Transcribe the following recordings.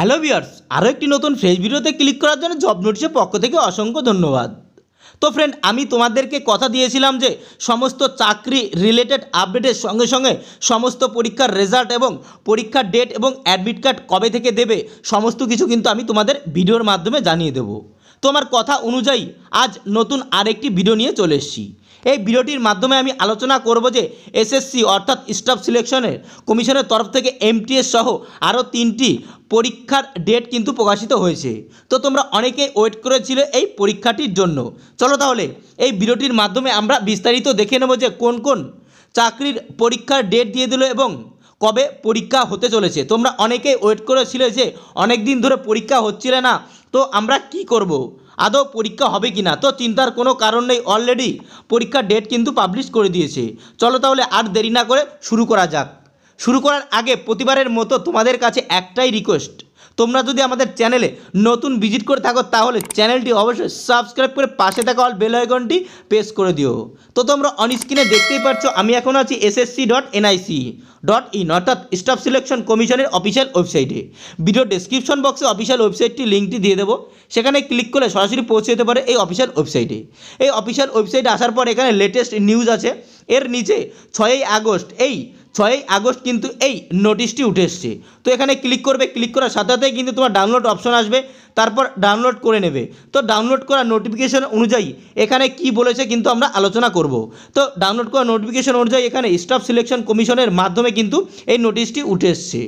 Hello viewers আরও একটি নতুন ফ্রেশ ভিডিওতে ক্লিক করার জন্য জব নোটিসের পক্ষ থেকে অসংখ্য ধন্যবাদ তো ফ্রেন্ড আমি তোমাদেরকে কথা দিয়েছিলাম যে সমস্ত চাকরি রিলেটেড আপডেটের সঙ্গে সঙ্গে সমস্ত পরীক্ষার রেজাল্ট এবং পরীক্ষার ডেট এবং অ্যাডমিট কার্ড কবে থেকে দেবে সমস্ত কিছু কিন্তু আমি তোমাদের ভিডিওর মাধ্যমে জানিয়ে দেব তোমার কথা অনুযায়ী আজ নতুন আরেকটি ভিডিও নিয়ে চলে এসেছি এই ভিডিওটির মাধ্যমে আমি আলোচনা করব যে এসএসসি অর্থাৎ স্টাফ সিলেকশনের কমিশনের তরফ থেকে এমটিএস সহ আরও তিনটি পরীক্ষার ডেট কিন্তু প্রকাশিত হয়েছে তো তোমরা অনেকে ওয়েট করেছিলে এই পরীক্ষাটির জন্য চলো তাহলে এই ভিডিওটির মাধ্যমে আমরা বিস্তারিত দেখে নেব যে কোন কোন চাকরির পরীক্ষার ডেট দিয়ে দিল এবং কবে পরীক্ষা হতে চলেছে তোমরা অনেকেই ওয়েট করেছিলে যে অনেক দিন ধরে পরীক্ষা হচ্ছিলে না তো আমরা কি করব। আদৌ পরীক্ষা হবে কি না তো চিন্তার কোনো কারণ নেই অলরেডি পরীক্ষার ডেট কিন্তু পাবলিশ করে দিয়েছে চলো তাহলে আর দেরি না করে শুরু করা যাক শুরু করার আগে প্রতিবারের মতো তোমাদের কাছে একটাই রিকোয়েস্ট তোমরা যদি আমাদের চ্যানেলে নতুন ভিজিট করে থাকো তাহলে চ্যানেলটি অবশ্যই সাবস্ক্রাইব করে পাশে থাকা অল বেল আইকনটি প্রেস করে দিও তো তোমরা অনস্ক্রিনে দেখতেই পাচ্ছ আমি এখন আছি SSC dot NIC dot in অর্থাৎ স্টাফ সিলেকশন কমিশনের অফিসিয়াল ওয়েবসাইটে ভিডিও ডিসক্রিপশন বক্সে অফিসিয়াল ওয়েবসাইটটি লিঙ্কটি দিয়ে দেবো সেখানে ক্লিক করে সরাসরি পৌঁছে যেতে পারে এই অফিসিয়াল ওয়েবসাইটে এই অফিসিয়াল ওয়েবসাইটে আসার পর এখানে লেটেস্ট নিউজ আছে এর নিচে ছয়ই আগস্ট এই ছয়ই আগস্ট কিন্তু এই নোটিশটি উঠে এসছে তো এখানে ক্লিক করবে ক্লিক করার সাথে সাথে কিন্তু তোমার ডাউনলোড অপশন আসবে তারপর ডাউনলোড করে নেবে তো ডাউনলোড করা নোটিফিকেশন অনুযায়ী এখানে কি বলেছে কিন্তু আমরা আলোচনা করব তো ডাউনলোড করা নোটিফিকেশন অনুযায়ী এখানে স্টাফ সিলেকশন কমিশনের মাধ্যমে কিন্তু এই নোটিশটি উঠে এসছে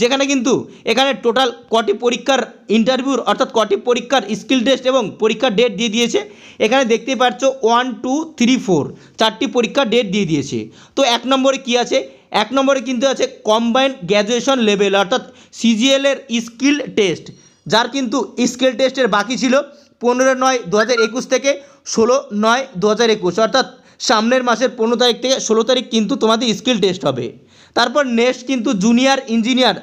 যেখানে কিন্তু এখানে টোটাল কটি পরীক্ষার ইন্টারভিউর অর্থাৎ কটি পরীক্ষার স্কিল টেস্ট এবং পরীক্ষার ডেট দিয়ে দিয়েছে এখানে দেখতে পাচ্ছ ওয়ান টু থ্রি ফোর চারটি পরীক্ষার ডেট দিয়ে দিয়েছে তো এক নম্বরে কি আছে এক নম্বরে কিন্তু আছে কম্বাইন্ড গ্র্যাজুয়েশন লেভেল অর্থাৎ সিজিএলের স্কিল টেস্ট যার কিন্তু স্কিল টেস্টের বাকি ছিল পনেরো নয় দু থেকে ষোলো নয় দু অর্থাৎ সামনের মাসের পনেরো তারিখ থেকে ষোলো তারিখ কিন্তু তোমাদের স্কিল টেস্ট হবে তারপর নেক্সট কিন্তু junior engineer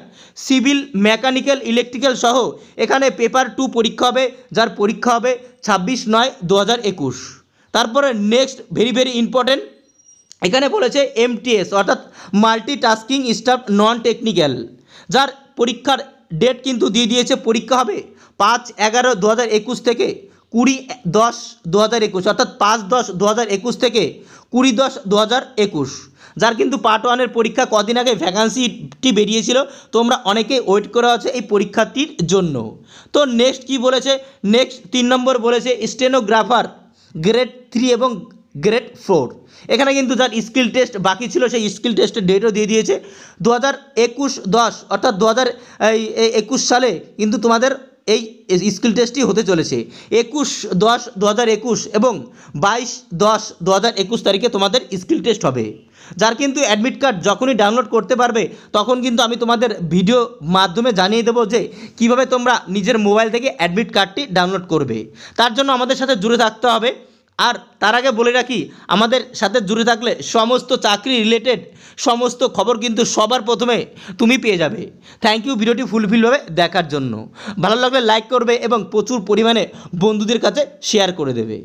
civil mechanical electrical সহ এখানে পেপার টু পরীক্ষা হবে যার পরীক্ষা হবে ছাব্বিশ নয় দু হাজার একুশ তারপরে নেক্সট ভেরি ভেরি ইম্পর্টেন্ট এখানে বলেছে এমটিএস অর্থাৎ মাল্টিটাস্কিং স্টাফ নন টেকনিক্যাল যার পরীক্ষার ডেট কিন্তু দিয়ে দিয়েছে পরীক্ষা হবে পাঁচ এগারো দু থেকে কুড়ি দশ দু হাজার একুশ অর্থাৎ পাঁচ দশ দু হাজার একুশ থেকে কুড়ি দশ দু হাজার একুশ যার কিন্তু পার্ট ওয়ানের পরীক্ষা কদিন আগে ভ্যাকান্সিটি বেরিয়েছিল তোমরা অনেকে ওয়েট করা আছে এই পরীক্ষাটির জন্য তো নেক্সট কি বলেছে নেক্সট তিন নম্বর বলেছে স্টেনোগ্রাফার গ্রেড থ্রি এবং গ্রেড ফোর এখানে কিন্তু যার স্কিল টেস্ট বাকি ছিল সেই স্কিল টেস্টের ডেটও দিয়ে দিয়েছে দু হাজার একুশ দশ অর্থাৎ দু হাজার একুশ সালে কিন্তু তোমাদের এই স্কিল টেস্টটি হতে চলেছে একুশ দশ দু একুশ এবং বাইশ দশ দু একুশ তারিখে তোমাদের স্কিল টেস্ট হবে যার কিন্তু অ্যাডমিট কার্ড যখনই ডাউনলোড করতে পারবে তখন কিন্তু আমি তোমাদের ভিডিও মাধ্যমে জানিয়ে দেবো যে কিভাবে তোমরা নিজের মোবাইল থেকে অ্যাডমিট কার্ডটি ডাউনলোড করবে তার জন্য আমাদের সাথে জুড়ে থাকতে হবে আর তার আগে বলে রাখি আমাদের সাথে জুড়ে থাকলে সমস্ত চাকরি রিলেটেড সমস্ত খবর কিন্তু সবার প্রথমে তুমি পেয়ে যাবে থ্যাংক ইউ ভিডিওটি ফুলফিল হবে দেখার জন্য ভালো লাগলে লাইক করবে এবং প্রচুর পরিমাণে বন্ধুদের কাছে শেয়ার করে দেবে